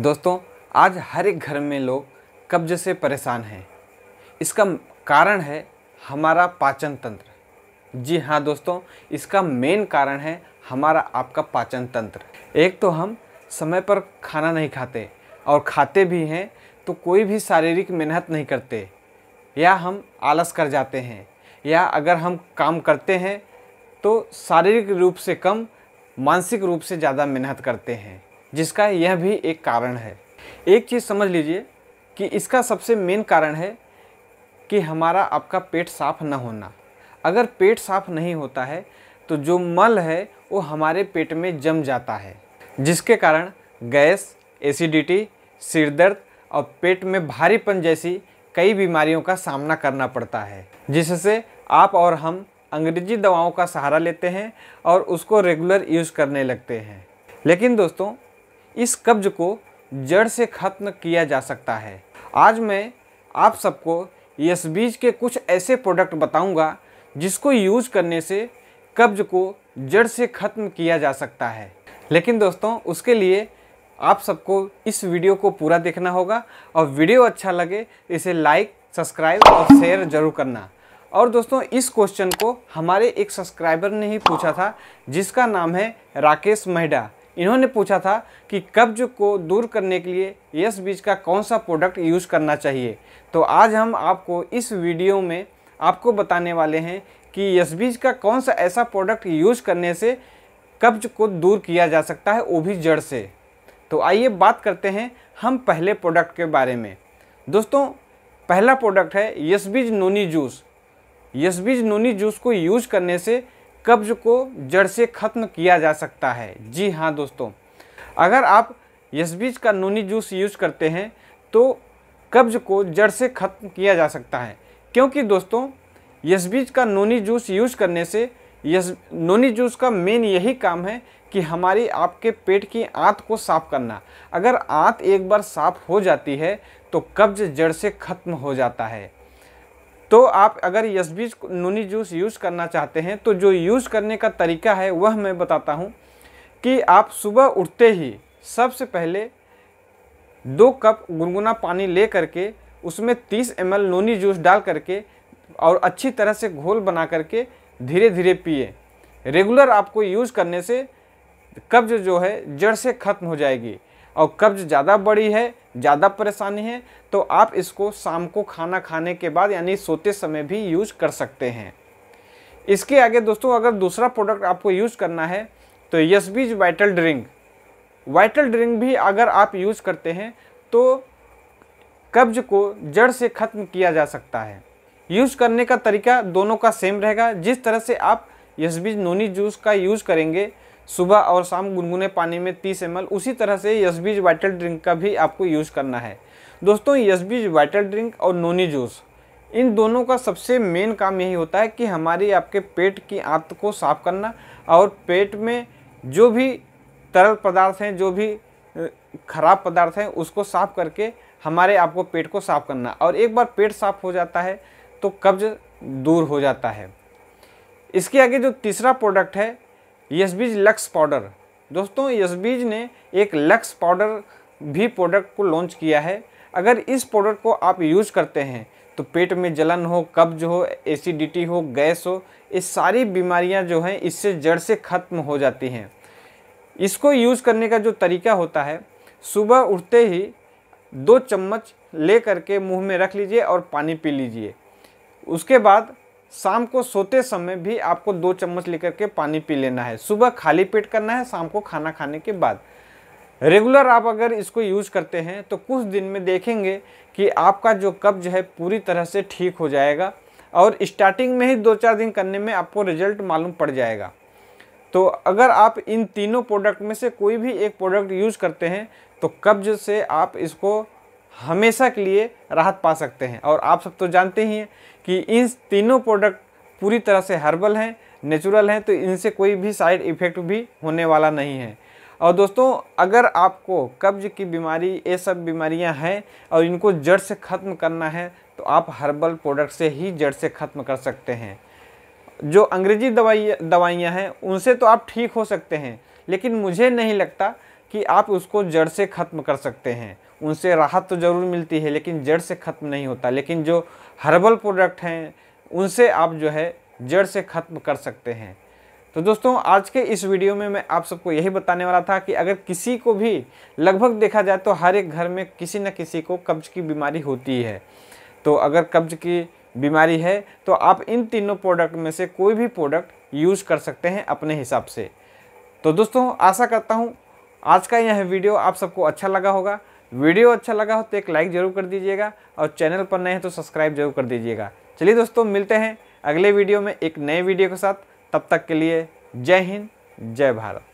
दोस्तों आज हर एक घर में लोग कब्ज से परेशान हैं इसका कारण है हमारा पाचन तंत्र जी हाँ दोस्तों इसका मेन कारण है हमारा आपका पाचन तंत्र एक तो हम समय पर खाना नहीं खाते और खाते भी हैं तो कोई भी शारीरिक मेहनत नहीं करते या हम आलस कर जाते हैं या अगर हम काम करते हैं तो शारीरिक रूप से कम मानसिक रूप से ज़्यादा मेहनत करते हैं जिसका यह भी एक कारण है एक चीज़ समझ लीजिए कि इसका सबसे मेन कारण है कि हमारा आपका पेट साफ न होना अगर पेट साफ नहीं होता है तो जो मल है वो हमारे पेट में जम जाता है जिसके कारण गैस एसिडिटी सिर दर्द और पेट में भारीपन जैसी कई बीमारियों का सामना करना पड़ता है जिससे आप और हम अंग्रेजी दवाओं का सहारा लेते हैं और उसको रेगुलर यूज़ करने लगते हैं लेकिन दोस्तों इस कब्ज को जड़ से खत्म किया जा सकता है आज मैं आप सबको यस बीज के कुछ ऐसे प्रोडक्ट बताऊंगा जिसको यूज करने से कब्ज को जड़ से ख़त्म किया जा सकता है लेकिन दोस्तों उसके लिए आप सबको इस वीडियो को पूरा देखना होगा और वीडियो अच्छा लगे इसे लाइक सब्सक्राइब और शेयर ज़रूर करना और दोस्तों इस क्वेश्चन को हमारे एक सब्सक्राइबर ने ही पूछा था जिसका नाम है राकेश महडा इन्होंने पूछा था कि कब्ज को दूर करने के लिए यस बीज का कौन सा प्रोडक्ट यूज़ करना चाहिए तो आज हम आपको इस वीडियो में आपको बताने वाले हैं कि यस बीज का कौन सा ऐसा प्रोडक्ट यूज़ करने से कब्ज को दूर किया जा सकता है वो भी जड़ से तो आइए बात करते हैं हम पहले प्रोडक्ट के बारे में दोस्तों पहला प्रोडक्ट है बीज नोनी जूस बीज नोनी जूस को यूज करने से कब्ज को जड़ से ख़त्म किया जा सकता है जी हाँ दोस्तों अगर आप यशबीज का नूनी जूस यूज करते हैं तो कब्ज को जड़ से ख़त्म किया जा सकता है क्योंकि दोस्तों यशबीज का नूनी जूस यूज करने से यस नोनी जूस का मेन यही काम है कि हमारी आपके पेट की आंत को साफ करना अगर आंत एक बार साफ हो जाती है तो कब्ज जड़ से ख़त्म हो जाता है तो आप अगर यशबी नूनी जूस यूज़ करना चाहते हैं तो जो यूज़ करने का तरीका है वह मैं बताता हूँ कि आप सुबह उठते ही सबसे पहले दो कप गुनगुना पानी ले करके उसमें 30 एम नूनी जूस डाल करके और अच्छी तरह से घोल बना करके धीरे धीरे पिए रेगुलर आपको यूज़ करने से कब्ज जो है जड़ से ख़त्म हो जाएगी और कब्ज ज़्यादा बड़ी है ज़्यादा परेशानी है तो आप इसको शाम को खाना खाने के बाद यानी सोते समय भी यूज कर सकते हैं इसके आगे दोस्तों अगर दूसरा प्रोडक्ट आपको यूज़ करना है तो यशबीज वाइटल ड्रिंक वाइटल ड्रिंक भी अगर आप यूज़ करते हैं तो कब्ज को जड़ से ख़त्म किया जा सकता है यूज़ करने का तरीका दोनों का सेम रहेगा जिस तरह से आप यशबीज नोनी जूस का यूज़ करेंगे सुबह और शाम गुनगुने पानी में 30 एम उसी तरह से यशबीज वाइटल ड्रिंक का भी आपको यूज़ करना है दोस्तों यशबीज वाइटल ड्रिंक और नोनी जूस इन दोनों का सबसे मेन काम यही होता है कि हमारी आपके पेट की आंत को साफ करना और पेट में जो भी तरल पदार्थ हैं जो भी खराब पदार्थ हैं उसको साफ करके हमारे आपको पेट को साफ करना और एक बार पेट साफ हो जाता है तो कब्ज दूर हो जाता है इसके आगे जो तीसरा प्रोडक्ट है यशबीज लक्स पाउडर दोस्तों यशबीज ने एक लक्स पाउडर भी प्रोडक्ट को लॉन्च किया है अगर इस प्रोडक्ट को आप यूज करते हैं तो पेट में जलन हो कब्ज हो एसिडिटी हो गैस हो ये सारी बीमारियां जो हैं इससे जड़ से ख़त्म हो जाती हैं इसको यूज़ करने का जो तरीका होता है सुबह उठते ही दो चम्मच ले करके मुंह में रख लीजिए और पानी पी लीजिए उसके बाद शाम को सोते समय भी आपको दो चम्मच लेकर के पानी पी लेना है सुबह खाली पेट करना है शाम को खाना खाने के बाद रेगुलर आप अगर इसको यूज करते हैं तो कुछ दिन में देखेंगे कि आपका जो कब्ज है पूरी तरह से ठीक हो जाएगा और स्टार्टिंग में ही दो चार दिन करने में आपको रिजल्ट मालूम पड़ जाएगा तो अगर आप इन तीनों प्रोडक्ट में से कोई भी एक प्रोडक्ट यूज करते हैं तो कब्ज से आप इसको हमेशा के लिए राहत पा सकते हैं और आप सब तो जानते ही हैं कि इन तीनों प्रोडक्ट पूरी तरह से हर्बल हैं नेचुरल हैं तो इनसे कोई भी साइड इफ़ेक्ट भी होने वाला नहीं है और दोस्तों अगर आपको कब्ज की बीमारी ये सब बीमारियां हैं और इनको जड़ से ख़त्म करना है तो आप हर्बल प्रोडक्ट से ही जड़ से ख़त्म कर सकते हैं जो अंग्रेजी दवाई दवाइयाँ हैं उनसे तो आप ठीक हो सकते हैं लेकिन मुझे नहीं लगता कि आप उसको जड़ से ख़त्म कर सकते हैं उनसे राहत तो ज़रूर मिलती है लेकिन जड़ से ख़त्म नहीं होता लेकिन जो हर्बल प्रोडक्ट हैं उनसे आप जो है जड़ से ख़त्म कर सकते हैं तो दोस्तों आज के इस वीडियो में मैं आप सबको यही बताने वाला था कि अगर किसी को भी लगभग देखा जाए तो हर एक घर में किसी न किसी को कब्ज की बीमारी होती है तो अगर कब्ज की बीमारी है तो आप इन तीनों प्रोडक्ट में से कोई भी प्रोडक्ट यूज़ कर सकते हैं अपने हिसाब से तो दोस्तों आशा करता हूँ आज का यह वीडियो आप सबको अच्छा लगा होगा वीडियो अच्छा लगा हो तो एक लाइक ज़रूर कर दीजिएगा और चैनल पर नए हैं तो सब्सक्राइब जरूर कर दीजिएगा चलिए दोस्तों मिलते हैं अगले वीडियो में एक नए वीडियो के साथ तब तक के लिए जय हिंद जय भारत